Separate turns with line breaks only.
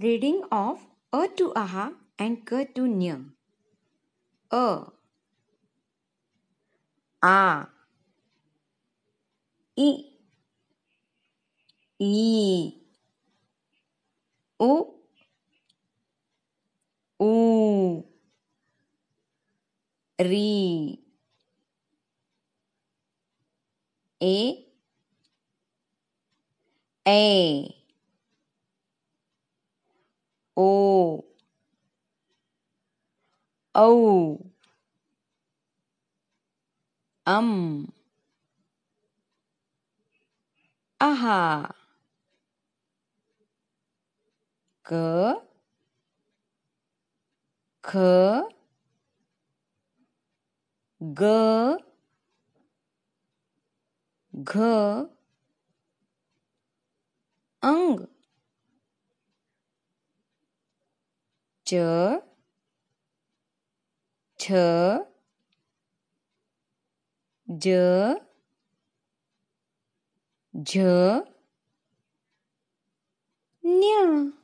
Reading of A to Aha and K to Nya.
A. A.
I. I. O. U. Ri. A. A. O Ow
Um Aha
K K G G J, J, J, J, Nya.